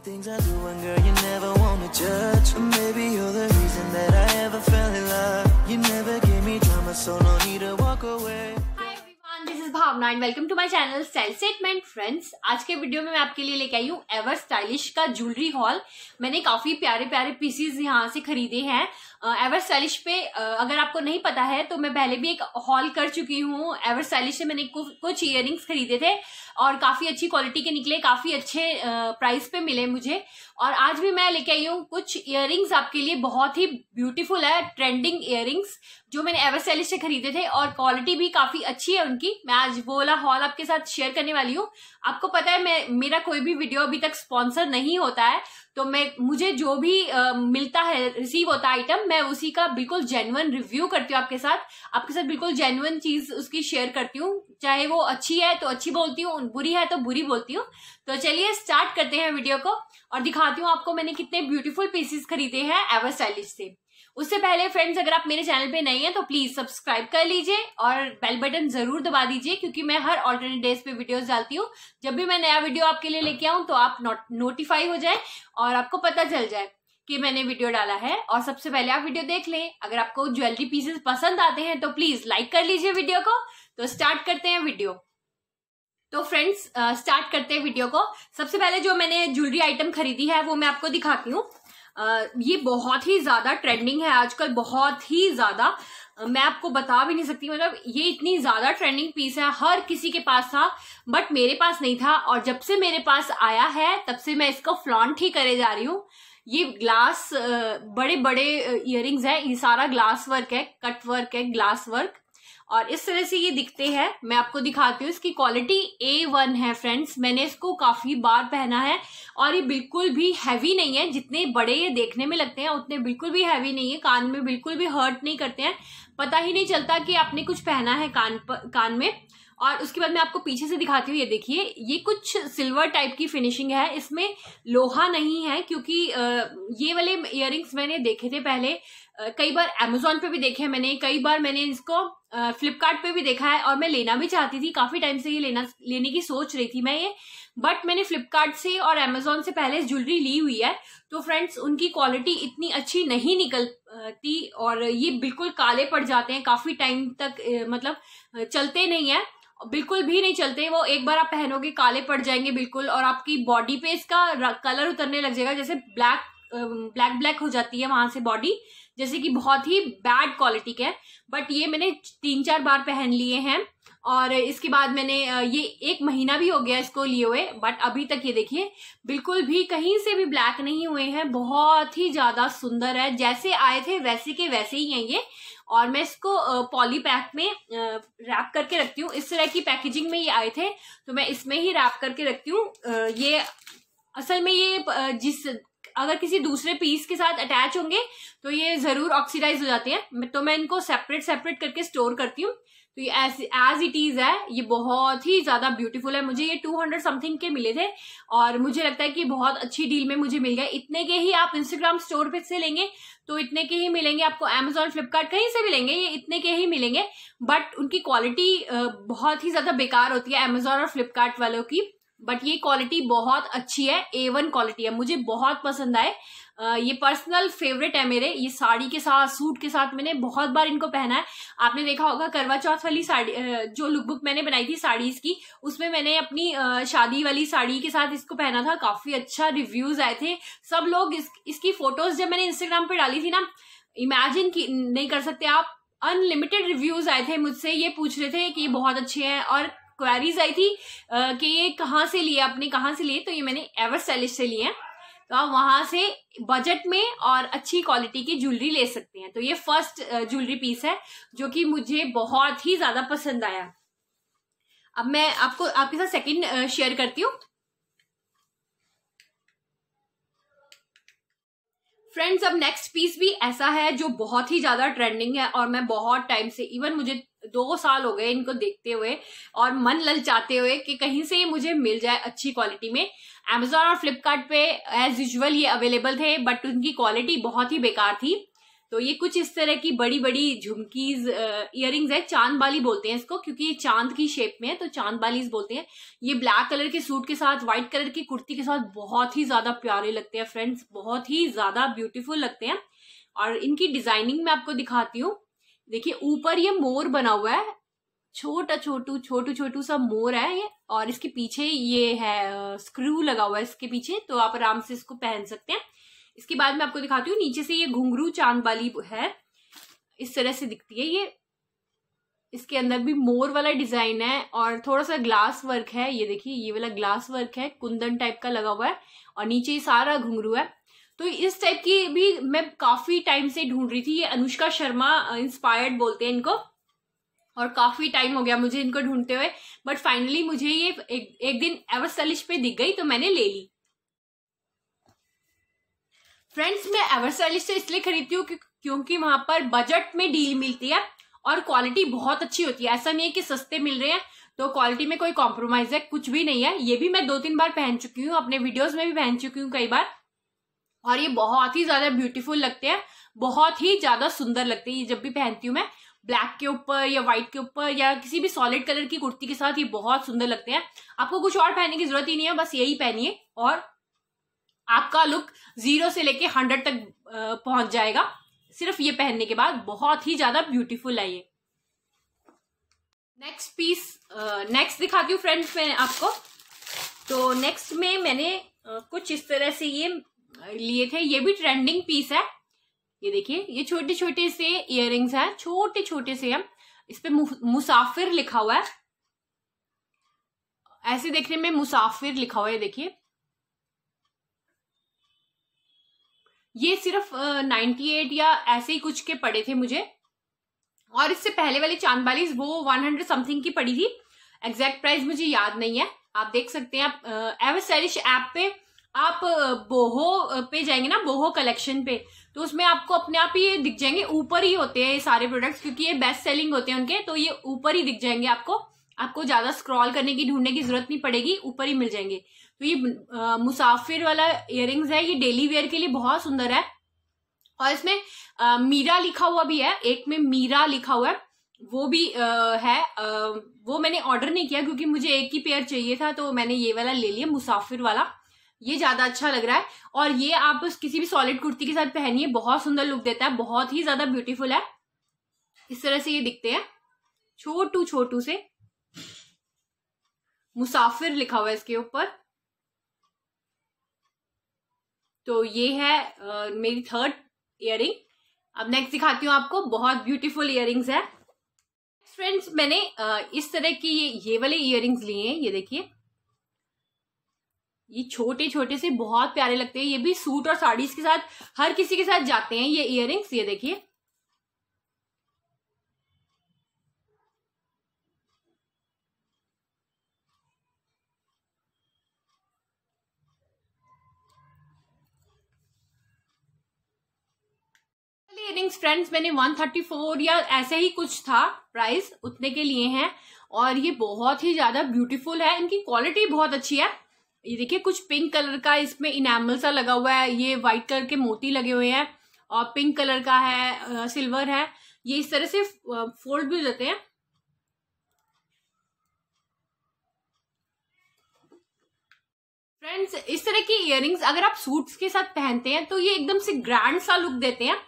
things I do, and girl, you never want to judge. But maybe you're the reason that I ever fell in love. You never gave me drama, so no need to walk away. Bhavna and welcome to my channel style statement friends आज के video में मैं आपके लिए लेके आई हूँ ever stylish का ज्वेलरी हॉल मैंने काफी प्यारे प्यारे पीसेज यहाँ से खरीदे हैं एवर स्टाइलिश पे अगर आपको नहीं पता है तो मैं पहले भी एक हॉल कर चुकी हूँ एवर स्टाइलिश से मैंने कुछ इयर खरीदे थे और काफी अच्छी क्वालिटी के निकले काफी अच्छे प्राइस पे मिले मुझे और आज भी मैं लेके आई हूँ कुछ इयर आपके लिए बहुत ही ब्यूटीफुल है ट्रेंडिंग इयर जो मैंने एवर स्टाइलिश से खरीदे थे और क्वालिटी भी काफी अच्छी है उनकी मैं आज वो वाला हॉल आपके साथ शेयर करने वाली हूँ आपको पता है मैं मेरा कोई भी वीडियो अभी तक स्पॉन्सर नहीं होता है तो मैं मुझे जो भी आ, मिलता है रिसीव होता है आइटम मैं उसी का बिल्कुल जेन्युन रिव्यू करती हूँ आपके साथ आपके साथ बिल्कुल जेन्युन चीज उसकी शेयर करती हूँ चाहे वो अच्छी है तो अच्छी बोलती हूँ बुरी है तो बुरी बोलती हूँ तो चलिए स्टार्ट करते हैं वीडियो को और दिखाती हूँ आपको मैंने कितने ब्यूटीफुल पीसेस खरीदे हैं एवर स्टाइलिश से उससे पहले फ्रेंड्स अगर आप मेरे चैनल पे नए हैं तो प्लीज सब्सक्राइब कर लीजिए और बेल बटन जरूर दबा दीजिए क्योंकि मैं हर ऑल्टरनेट डेज पे वीडियोस डालती हूँ जब भी मैं नया वीडियो आपके लिए लेके आऊँ तो आप नोटिफाई हो जाए और आपको पता चल जाए कि मैंने वीडियो डाला है और सबसे पहले आप वीडियो देख लें अगर आपको ज्वेलरी पीसेस पसंद आते हैं तो प्लीज लाइक कर लीजिए वीडियो को तो स्टार्ट करते हैं वीडियो तो फ्रेंड्स स्टार्ट करते हैं वीडियो को सबसे पहले जो मैंने ज्वेलरी आइटम खरीदी है वो मैं आपको दिखाती हूँ ये बहुत ही ज्यादा ट्रेंडिंग है आजकल बहुत ही ज्यादा मैं आपको बता भी नहीं सकती मतलब ये इतनी ज्यादा ट्रेंडिंग पीस है हर किसी के पास था बट मेरे पास नहीं था और जब से मेरे पास आया है तब से मैं इसका फ्लॉन्ट ही करे जा रही हूँ ये ग्लास बड़े बड़े इयर है ये सारा ग्लास वर्क है कट वर्क है ग्लास वर्क और इस तरह से ये दिखते हैं मैं आपको दिखाती हूँ इसकी क्वालिटी ए वन है फ्रेंड्स मैंने इसको काफी बार पहना है और ये बिल्कुल भी हैवी नहीं है जितने बड़े ये देखने में लगते हैं उतने बिल्कुल भी हैवी नहीं है कान में बिल्कुल भी हर्ट नहीं करते हैं पता ही नहीं चलता कि आपने कुछ पहना है कान पर कान में और उसके बाद मैं आपको पीछे से दिखाती हूँ ये देखिए ये कुछ सिल्वर टाइप की फिनिशिंग है इसमें लोहा नहीं है क्योंकि ये वाले इयर मैंने देखे थे पहले कई बार अमेजोन पे भी देखे हैं मैंने कई बार मैंने इसको फ्लिपकार्ट पे भी देखा है और मैं लेना भी चाहती थी काफी टाइम से ये लेना लेने की सोच रही थी मैं ये बट मैंने फ्लिपकार्ट से और अमेजोन से पहले ज्वेलरी ली हुई है तो फ्रेंड्स उनकी क्वालिटी इतनी अच्छी नहीं निकलती और ये बिल्कुल काले पड़ जाते हैं काफी टाइम तक मतलब चलते नहीं है बिल्कुल भी नहीं चलते वो एक बार आप पहनोगे काले पड़ जाएंगे बिल्कुल और आपकी बॉडी पे इसका कलर उतरने लग जाएगा जैसे ब्लैक ब्लैक ब्लैक हो जाती है वहां से बॉडी जैसे कि बहुत ही बैड क्वालिटी के है बट ये मैंने तीन चार बार पहन लिए हैं और इसके बाद मैंने ये एक महीना भी हो गया इसको लिए हुए बट अभी तक ये देखिए बिल्कुल भी कहीं से भी ब्लैक नहीं हुए हैं बहुत ही ज्यादा सुंदर है जैसे आए थे वैसे के वैसे ही हैं ये और मैं इसको पॉली पैक में रैप करके रखती हूँ इस तरह की पैकेजिंग में ये आए थे तो मैं इसमें ही रैप करके रखती हूँ ये असल में ये जिस अगर किसी दूसरे पीस के साथ अटैच होंगे तो ये जरूर ऑक्सीडाइज हो जाते हैं तो मैं इनको सेपरेट सेपरेट करके स्टोर करती हूँ तो ये एज इट इज है ये बहुत ही ज्यादा ब्यूटीफुल है मुझे ये टू हंड्रेड समथिंग के मिले थे और मुझे लगता है कि बहुत अच्छी डील में मुझे मिल गया इतने के ही आप इंस्टाग्राम स्टोर पे से लेंगे तो इतने के ही मिलेंगे आपको अमेजोन फ्लिपकार्ट कहीं से भी लेंगे ये इतने के ही मिलेंगे बट उनकी क्वालिटी बहुत ही ज्यादा बेकार होती है अमेजोन और फ्लिपकार्ट वालों की बट ये क्वालिटी बहुत अच्छी है ए वन क्वालिटी है मुझे बहुत पसंद आए ये पर्सनल फेवरेट है मेरे ये साड़ी के साथ सूट के साथ मैंने बहुत बार इनको पहना है आपने देखा होगा करवा चौथ वाली साड़ी जो लुकबुक मैंने बनाई थी साड़ीज की उसमें मैंने अपनी शादी वाली साड़ी के साथ इसको पहना था काफी अच्छा रिव्यूज आए थे सब लोग इस, इसकी फोटोज जब मैंने इंस्टाग्राम पर डाली थी ना इमेजिन की नहीं कर सकते आप अनलिमिटेड रिव्यूज आए थे मुझसे ये पूछ रहे थे कि ये बहुत अच्छे हैं और क्वेरीज आई थी आ, कि ये कहाँ से लिए आपने कहाँ से लिए तो ये मैंने एवर स्टाइलिश से लिए हैं तो आप वहां से बजट में और अच्छी क्वालिटी की ज्वेलरी ले सकते हैं तो ये फर्स्ट ज्वेलरी पीस है जो कि मुझे बहुत ही ज्यादा पसंद आया अब मैं आपको आपके साथ सेकंड शेयर करती हूँ फ्रेंड्स अब नेक्स्ट पीस भी ऐसा है जो बहुत ही ज्यादा ट्रेंडिंग है और मैं बहुत टाइम से इवन मुझे दो साल हो गए इनको देखते हुए और मन ललचाते हुए कि कहीं से ये मुझे मिल जाए अच्छी क्वालिटी में अमेजोन और फ्लिपकार्ट पे एज यूजल ये अवेलेबल थे बट उनकी क्वालिटी बहुत ही बेकार थी तो ये कुछ इस तरह की बड़ी बड़ी झुमकीज इयर है चांद बाली बोलते हैं इसको क्योंकि ये चांद की शेप में है तो चांद बालीज बोलते हैं ये ब्लैक कलर के सूट के साथ व्हाइट कलर की कुर्ती के साथ बहुत ही ज्यादा प्यारे लगते हैं फ्रेंड्स बहुत ही ज्यादा ब्यूटीफुल लगते हैं और इनकी डिजाइनिंग मैं आपको दिखाती हूँ देखिए ऊपर ये मोर बना हुआ है छोटा छोटू छोटू छोटू सा मोर है ये और इसके पीछे ये है स्क्रू लगा हुआ है इसके पीछे तो आप आराम से इसको पहन सकते हैं इसके बाद मैं आपको दिखाती हूँ नीचे से ये घुंघरू चांद वाली है इस तरह से दिखती है ये इसके अंदर भी मोर वाला डिजाइन है और थोड़ा सा ग्लास वर्क है ये देखिए ये वाला ग्लास वर्क है कुंदन टाइप का लगा हुआ है और नीचे ये सारा घुंघरू है तो इस टाइप की भी मैं काफी टाइम से ढूंढ रही थी ये अनुष्का शर्मा इंस्पायर्ड बोलते हैं इनको और काफी टाइम हो गया मुझे इनको ढूंढते हुए बट फाइनली मुझे ये एक, एक दिन एवर सलिश पे दिख गई तो मैंने ले ली फ्रेंड्स मैं एवर सलिश से इसलिए खरीदती हूँ क्योंकि वहां पर बजट में डील मिलती है और क्वालिटी बहुत अच्छी होती है ऐसा नहीं है कि सस्ते मिल रहे हैं तो क्वालिटी में कोई कॉम्प्रोमाइज है कुछ भी नहीं है ये भी मैं दो तीन बार पहन चुकी हूँ अपने वीडियोस में भी पहन चुकी हूँ कई बार और ये बहुत ही ज्यादा ब्यूटीफुल लगते हैं बहुत ही ज्यादा सुंदर लगते हैं ये जब भी पहनती हूँ मैं ब्लैक के ऊपर या व्हाइट के ऊपर या किसी भी सॉलिड कलर की कुर्ती के साथ ये बहुत सुंदर लगते हैं आपको कुछ और पहनने की जरूरत ही नहीं है बस यही पहनिए और आपका लुक जीरो से लेके हंड्रेड तक पहुंच जाएगा सिर्फ ये पहनने के बाद बहुत ही ज्यादा ब्यूटीफुल है ये नेक्स्ट पीस नेक्स्ट दिखाती हूँ फ्रेंड्स मैं आपको तो नेक्स्ट में मैंने uh, कुछ इस तरह से ये लिए थे ये भी ट्रेंडिंग पीस है ये देखिए ये छोटे छोटे से इयर हैं छोटे छोटे से हम इस पे मुसाफिर लिखा हुआ है ऐसे देखने में मुसाफिर लिखा हुआ है देखिए ये सिर्फ नाइन्टी एट या ऐसे ही कुछ के पड़े थे मुझे और इससे पहले वाली चांद बालीस वो वन हंड्रेड समथिंग की पड़ी थी एग्जैक्ट प्राइस मुझे याद नहीं है आप देख सकते हैं आप एवर सेलिश ऐप पे आप बोहो पे जाएंगे ना बोहो कलेक्शन पे तो उसमें आपको अपने आप ही ये दिख जाएंगे ऊपर ही होते हैं ये सारे प्रोडक्ट्स क्योंकि ये बेस्ट सेलिंग होते हैं उनके तो ये ऊपर ही दिख जाएंगे आपको आपको ज्यादा स्क्रॉल करने की ढूंढने की जरूरत नहीं पड़ेगी ऊपर ही मिल जाएंगे तो ये आ, मुसाफिर वाला इयर है ये डेली वेयर के लिए बहुत सुंदर है और इसमें आ, मीरा लिखा हुआ भी है एक में मीरा लिखा हुआ है वो भी आ, है आ, वो मैंने ऑर्डर नहीं किया क्योंकि मुझे एक ही पेयर चाहिए था तो मैंने ये वाला ले लिया मुसाफिर वाला ये ज्यादा अच्छा लग रहा है और ये आप किसी भी सॉलिड कुर्ती के साथ पहनिए बहुत सुंदर लुक देता है बहुत ही ज्यादा ब्यूटीफुल है इस तरह से ये दिखते हैं छोटू छोटू से मुसाफिर लिखा हुआ है इसके ऊपर तो ये है आ, मेरी थर्ड इयर अब नेक्स्ट दिखाती हूँ आपको बहुत ब्यूटीफुल इयर है फ्रेंड्स मैंने आ, इस तरह की ये ये वाले इयर लिए हैं ये देखिए ये छोटे छोटे से बहुत प्यारे लगते हैं ये भी सूट और साड़ीज के साथ हर किसी के साथ जाते हैं ये इयर ये देखिए इयरिंग्स फ्रेंड्स मैंने 134 या ऐसे ही कुछ था प्राइस उतने के लिए हैं और ये बहुत ही ज्यादा ब्यूटीफुल है इनकी क्वालिटी बहुत अच्छी है ये देखिए कुछ पिंक कलर का इसमें इनेमल सा लगा हुआ है ये व्हाइट कलर के मोती लगे हुए हैं और पिंक कलर का है सिल्वर है ये इस तरह से फोल्ड भी हो जाते हैं फ्रेंड्स इस तरह की इयररिंग्स अगर आप सूट्स के साथ पहनते हैं तो ये एकदम से ग्रैंड सा लुक देते हैं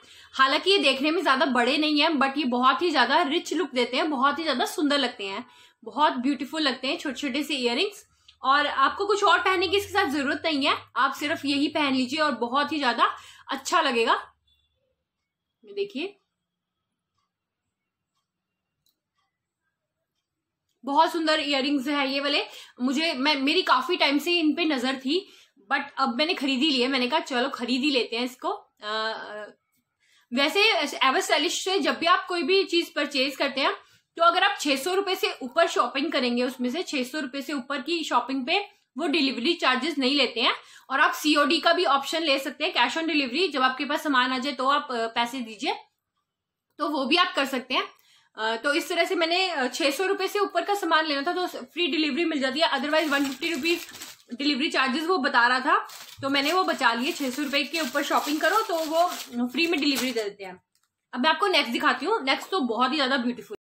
हालांकि ये देखने में ज्यादा बड़े नहीं है बट ये बहुत ही ज्यादा रिच लुक देते हैं बहुत ही ज्यादा सुंदर लगते हैं बहुत ब्यूटीफुल लगते हैं छोटे छोटे से रिंग्स और आपको कुछ और पहनने की इसके साथ जरूरत नहीं है आप सिर्फ यही पहन लीजिए और बहुत ही ज्यादा अच्छा लगेगा देखिए बहुत सुंदर इयर है ये वाले मुझे मैं मेरी काफी टाइम से इन पे नजर थी बट अब मैंने खरीदी लिए मैंने कहा चलो खरीद ही लेते हैं इसको आ, वैसे एवर स्टाइलिश से जब भी आप कोई भी चीज परचेज करते हैं तो अगर आप छह सौ रुपए से ऊपर शॉपिंग करेंगे उसमें से छह सौ रुपए से ऊपर की शॉपिंग पे वो डिलीवरी चार्जेस नहीं लेते हैं और आप सीओडी का भी ऑप्शन ले सकते हैं कैश ऑन डिलीवरी जब आपके पास सामान आ जाए तो आप पैसे दीजिए तो वो भी आप कर सकते हैं तो इस तरह से मैंने छह सौ रुपए से ऊपर का सामान लेना था तो फ्री डिलीवरी मिल जाती है otherwise one fifty rupees delivery charges वो बता रहा था तो मैंने वो बचा लिए छह सौ रुपए के ऊपर शॉपिंग करो तो वो फ्री में डिलीवरी दे देते हैं अब मैं आपको नेक्स्ट दिखाती हूँ नेक्स्ट तो बहुत ही ज्यादा ब्यूटीफुल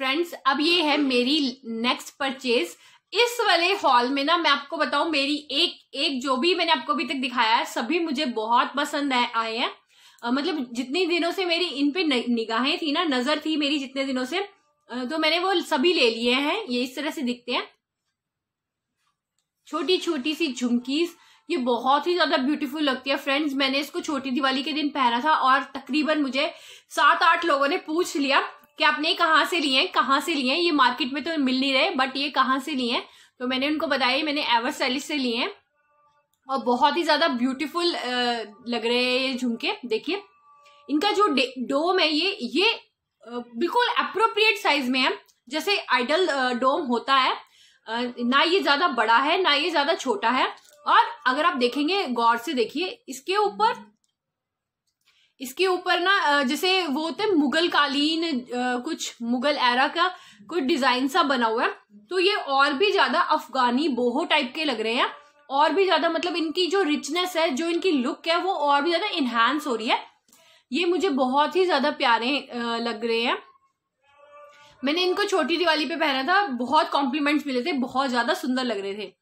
फ्रेंड्स अब ये है मेरी नेक्स्ट परचेज इस वाले हॉल में ना मैं आपको बताऊं मेरी एक एक जो भी मैंने आपको अभी तक दिखाया है सभी मुझे बहुत पसंद है आए हैं आ, मतलब जितने दिनों से मेरी इन पे निगाहें थी ना नजर थी मेरी जितने दिनों से तो मैंने वो सभी ले लिए हैं ये इस तरह से दिखते हैं छोटी छोटी सी झुमकीस ये बहुत ही ज्यादा ब्यूटीफुल लगती है फ्रेंड्स मैंने इसको छोटी दिवाली के दिन पहना था और तकरीबन मुझे सात आठ लोगों ने पूछ लिया कि आपने कहाँ से लिए हैं कहाँ से लिए हैं ये मार्केट में तो मिल नहीं रहे बट ये कहाँ से लिए हैं तो मैंने उनको बताया मैंने एवर सैलिस से लिए हैं और बहुत ही ज़्यादा ब्यूटीफुल लग रहे हैं ये झुमके देखिए इनका जो डोम है ये ये बिल्कुल अप्रोप्रिएट साइज में है जैसे आइडल डोम होता है ना ये ज़्यादा बड़ा है ना ये ज़्यादा छोटा है और अगर आप देखेंगे गौर से देखिए इसके ऊपर इसके ऊपर ना जैसे वो होते हैं मुगल कालीन कुछ मुगल एरा का कुछ डिजाइन सा बना हुआ है तो ये और भी ज्यादा अफगानी बोहो टाइप के लग रहे हैं और भी ज्यादा मतलब इनकी जो रिचनेस है जो इनकी लुक है वो और भी ज्यादा इन्हांस हो रही है ये मुझे बहुत ही ज्यादा प्यारे लग रहे हैं मैंने इनको छोटी दिवाली पे पहना था बहुत कॉम्प्लीमेंट्स मिले थे बहुत ज्यादा सुंदर लग रहे थे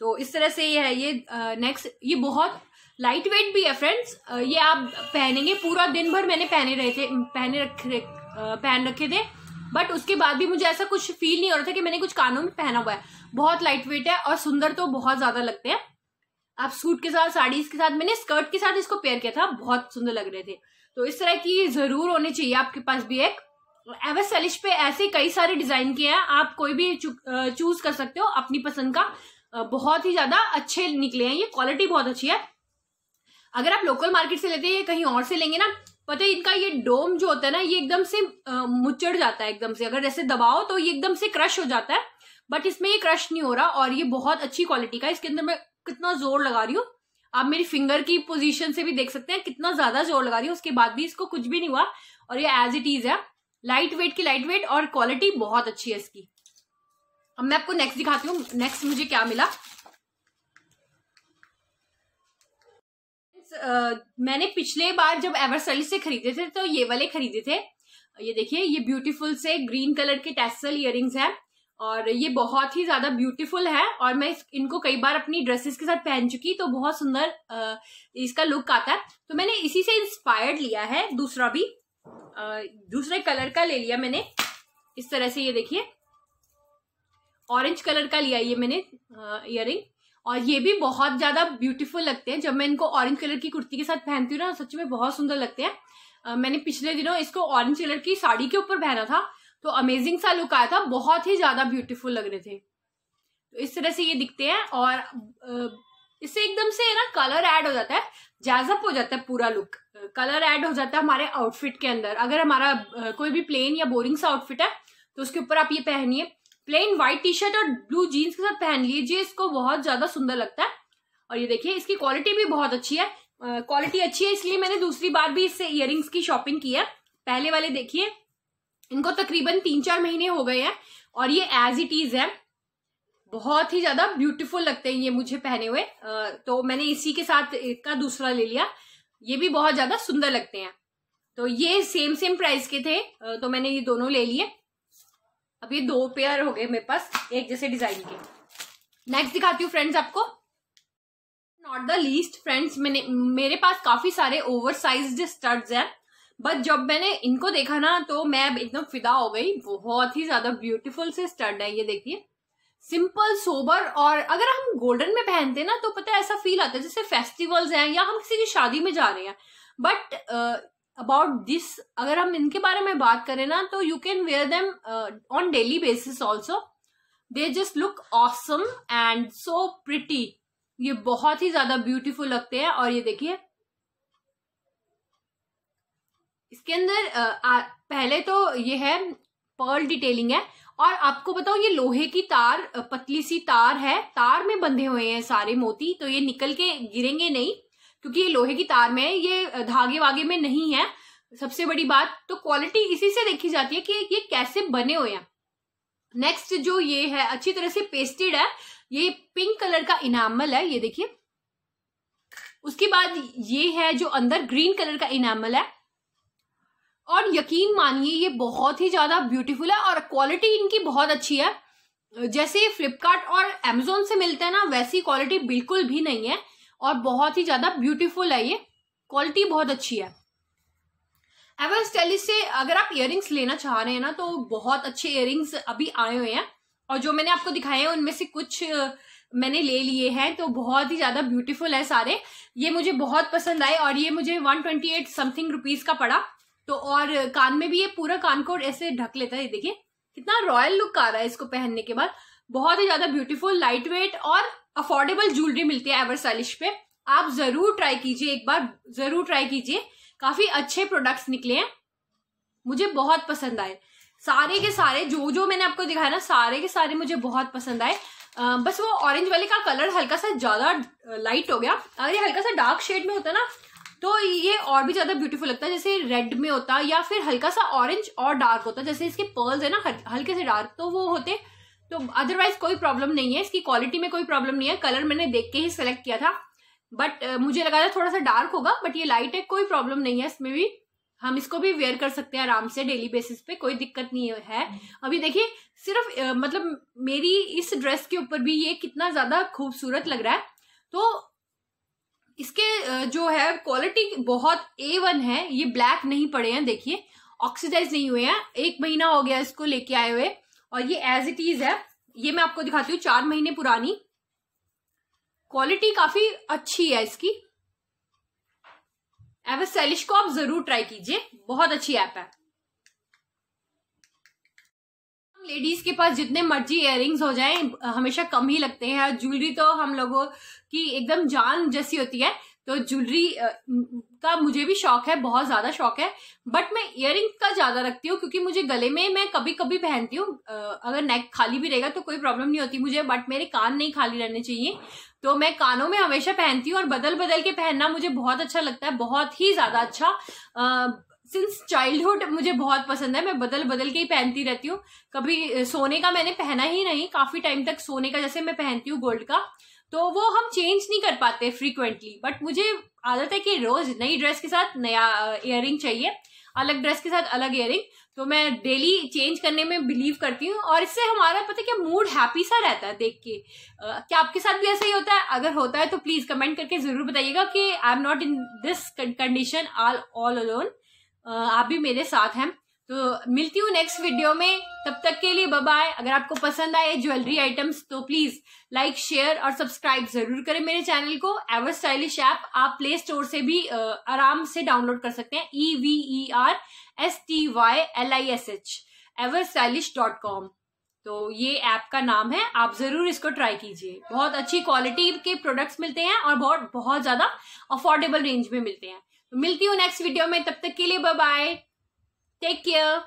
तो इस तरह से ये है ये नेक्स्ट ये बहुत लाइट वेट भी है फ्रेंड्स ये आप पहनेंगे पूरा दिन भर मैंने पहने रहे थे पहने रख पहन रखे थे बट उसके बाद भी मुझे ऐसा कुछ फील नहीं हो रहा था कि मैंने कुछ कानों में पहना हुआ है बहुत लाइट वेट है और सुंदर तो बहुत ज्यादा लगते हैं आप सूट के साथ साड़ीज के साथ मैंने स्कर्ट के साथ इसको पेयर किया था बहुत सुंदर लग रहे थे तो इस तरह की जरूर होने चाहिए आपके पास भी एक एवस सेलिश पे ऐसे कई सारे डिजाइन के हैं आप कोई भी चूज कर सकते हो अपनी पसंद का बहुत ही ज्यादा अच्छे निकले हैं ये क्वालिटी बहुत अच्छी है अगर आप लोकल मार्केट से लेते हैं कहीं और से लेंगे ना पता है इनका ये डोम जो होता है ना ये एकदम से मुचड़ जाता है एकदम से अगर जैसे दबाओ तो ये एकदम से क्रश हो जाता है बट इसमें ये क्रश नहीं हो रहा और ये बहुत अच्छी क्वालिटी का इसके अंदर मैं कितना जोर लगा रही हूँ आप मेरी फिंगर की पोजीशन से भी देख सकते हैं कितना ज्यादा जोर लगा रही हूँ उसके बाद भी इसको कुछ भी नहीं हुआ और ये एज इट इज है लाइट वेट की लाइट वेट और क्वालिटी बहुत अच्छी है इसकी अब मैं आपको नेक्स्ट दिखाती हूँ नेक्स्ट मुझे क्या मिला Uh, मैंने पिछले बार जब एवरसली से खरीदे थे तो ये वाले खरीदे थे ये देखिए ये ब्यूटीफुल से ग्रीन कलर के टेस्सल इयर हैं और ये बहुत ही ज्यादा ब्यूटीफुल है और मैं इनको कई बार अपनी ड्रेसेस के साथ पहन चुकी तो बहुत सुंदर इसका लुक आता है तो मैंने इसी से इंस्पायर्ड लिया है दूसरा भी दूसरे कलर का ले लिया मैंने इस तरह से ये देखिए ऑरेंज कलर का लिया ये मैंने इयर और ये भी बहुत ज्यादा ब्यूटीफुल लगते हैं जब मैं इनको ऑरेंज कलर की कुर्ती के साथ पहनती हूँ ना सच में बहुत सुंदर लगते हैं मैंने पिछले दिनों इसको ऑरेंज कलर की साड़ी के ऊपर पहना था तो अमेजिंग सा लुक आया था बहुत ही ज्यादा ब्यूटीफुल लग रहे थे तो इस तरह से ये दिखते हैं और इससे एकदम से ना कलर ऐड हो जाता है जैजअप हो जाता है पूरा लुक कलर ऐड हो जाता है हमारे आउटफिट के अंदर अगर हमारा कोई भी प्लेन या बोरिंग सा आउटफिट है तो उसके ऊपर आप ये पहनिए plain white T shirt blue ब्लू जीन्स के साथ पहन लीजिए इसको बहुत ज्यादा सुंदर लगता है और ये देखिए इसकी क्वालिटी भी बहुत अच्छी है क्वालिटी अच्छी है इसलिए मैंने दूसरी बार भी इससे इयर की शॉपिंग की है पहले वाले देखिए इनको तकरीबन तीन चार महीने हो गए हैं और ये एज इट इज है बहुत ही ज्यादा ब्यूटीफुल लगते हैं ये मुझे पहने हुए तो मैंने इसी के साथ का दूसरा ले लिया ये भी बहुत ज्यादा सुंदर लगते हैं तो ये सेम सेम प्राइस के थे तो मैंने ये दोनों ले लिए अब ये दो पेयर हो गए मेरे पास एक जैसे डिजाइन के नेक्स्ट दिखाती हूँ फ्रेंड्स आपको नॉट द लीस्ट फ्रेंड्स मैंने मेरे पास काफी सारे ओवर साइज स्टड्स हैं बट जब मैंने इनको देखा ना तो मैं एकदम फिदा हो गई बहुत ही ज्यादा ब्यूटीफुल से स्टर्ट है ये देखिए सिंपल सोबर और अगर हम गोल्डन में पहनते ना तो पता है ऐसा फील आता है जैसे फेस्टिवल्स हैं या हम किसी की शादी में जा रहे हैं बट अबाउट दिस अगर हम इनके बारे में बात करें ना तो you can wear them on daily basis also they just look awesome and so pretty ये बहुत ही ज्यादा ब्यूटीफुल लगते हैं और ये देखिए इसके अंदर uh, पहले तो ये है पर्ल डिटेलिंग है और आपको बताओ ये लोहे की तार पतली सी तार है तार में बंधे हुए हैं सारे मोती तो ये निकल के गिरेंगे नहीं क्योंकि ये लोहे की तार में है ये धागे वागे में नहीं है सबसे बड़ी बात तो क्वालिटी इसी से देखी जाती है कि ये कैसे बने हुए हैं नेक्स्ट जो ये है अच्छी तरह से पेस्टेड है ये पिंक कलर का इनामल है ये देखिए उसके बाद ये है जो अंदर ग्रीन कलर का इनामल है और यकीन मानिए ये बहुत ही ज्यादा ब्यूटीफुल है और क्वालिटी इनकी बहुत अच्छी है जैसे फ्लिपकार्ट और एमेजोन से मिलते हैं ना वैसी क्वालिटी बिल्कुल भी नहीं है और बहुत ही ज़्यादा ब्यूटीफुल है ये क्वालिटी बहुत अच्छी है एवर स्टेलिस से अगर आप इयर लेना चाह रहे हैं ना तो बहुत अच्छे इयर अभी आए हुए हैं और जो मैंने आपको दिखाए हैं उनमें से कुछ मैंने ले लिए हैं तो बहुत ही ज्यादा ब्यूटीफुल है सारे ये मुझे बहुत पसंद आए और ये मुझे 128 समथिंग रुपीज का पड़ा तो और कान में भी ये पूरा कान को ऐसे ढक लेता है देखिए कितना रॉयल लुक आ रहा है इसको पहनने के बाद बहुत ही ज्यादा ब्यूटीफुल लाइट वेट और अफोर्डेबल ज्वेलरी मिलती है एवरसालिश पे आप जरूर ट्राई कीजिए एक बार जरूर ट्राई कीजिए काफी अच्छे प्रोडक्ट्स निकले हैं मुझे बहुत पसंद आए सारे के सारे जो जो मैंने आपको दिखाया ना सारे के सारे मुझे बहुत पसंद आए आ, बस वो ऑरेंज वाले का कलर हल्का सा ज्यादा लाइट हो गया अगर ये हल्का सा डार्क शेड में होता ना तो ये और भी ज्यादा ब्यूटीफुल लगता है जैसे रेड में होता या फिर हल्का सा ऑरेंज और डार्क होता जैसे इसके पर्ल्स है ना हल्के से डार्क तो वो होते तो अदरवाइज कोई प्रॉब्लम नहीं है इसकी क्वालिटी में कोई प्रॉब्लम नहीं है कलर मैंने देख के ही सेलेक्ट किया था बट uh, मुझे लगा था थोड़ा सा डार्क होगा बट ये लाइट है कोई प्रॉब्लम नहीं है इसमें भी हम इसको भी वेयर कर सकते हैं आराम से डेली बेसिस पे कोई दिक्कत नहीं है हम्म। अभी देखिए सिर्फ uh, मतलब मेरी इस ड्रेस के ऊपर भी ये कितना ज्यादा खूबसूरत लग रहा है तो इसके जो है क्वालिटी बहुत ए वन है ये ब्लैक नहीं पड़े हैं देखिए ऑक्सीडाइज नहीं हुए हैं एक महीना हो गया इसको लेके आए हुए और ये एज इट इज है ये मैं आपको दिखाती हूँ चार महीने पुरानी क्वालिटी काफी अच्छी है इसकी सेलिश को आप जरूर ट्राई कीजिए बहुत अच्छी ऐप है लेडीज के पास जितने मर्जी इयर हो जाए हमेशा कम ही लगते हैं ज्वेलरी तो हम लोगों की एकदम जान जैसी होती है तो ज्वेलरी का मुझे भी शौक है बहुत ज्यादा शौक है बट मैं इयर का ज्यादा रखती हूँ क्योंकि मुझे गले में मैं कभी कभी पहनती हूँ अगर नेक खाली भी रहेगा तो कोई प्रॉब्लम नहीं होती मुझे बट मेरे कान नहीं खाली रहने चाहिए तो मैं कानों में हमेशा पहनती हूँ और बदल बदल के पहनना मुझे बहुत अच्छा लगता है बहुत ही ज्यादा अच्छा सिंस चाइल्डहुड मुझे बहुत पसंद है मैं बदल बदल के ही पहनती रहती हूँ कभी सोने का मैंने पहना ही नहीं काफी टाइम तक सोने का जैसे मैं पहनती हूँ गोल्ड का तो वो हम चेंज नहीं कर पाते फ्रीक्वेंटली बट मुझे आदत है कि रोज नई ड्रेस के साथ नया इयर चाहिए अलग ड्रेस के साथ अलग इयर तो मैं डेली चेंज करने में बिलीव करती हूँ और इससे हमारा पता क्या मूड हैप्पी सा रहता है देख के क्या आपके साथ भी ऐसा ही होता है अगर होता है तो प्लीज कमेंट करके जरूर बताइएगा कि I am not in this condition all all alone आप भी मेरे साथ हैं तो मिलती हूँ नेक्स्ट वीडियो में तब तक के लिए बाय अगर आपको पसंद आए ज्वेलरी आइटम्स तो प्लीज लाइक शेयर और सब्सक्राइब जरूर करें मेरे चैनल को एवर स्टाइलिश ऐप आप प्ले स्टोर से भी आराम से डाउनलोड कर सकते हैं E V E R S T Y L I S H Ever Stylish dot com तो ये ऐप का नाम है आप जरूर इसको ट्राई कीजिए बहुत अच्छी क्वालिटी के प्रोडक्ट्स मिलते हैं और बहुत बहुत ज्यादा अफोर्डेबल रेंज में मिलते हैं तो मिलती हूँ नेक्स्ट वीडियो में तब तक के लिए बाय Thank you.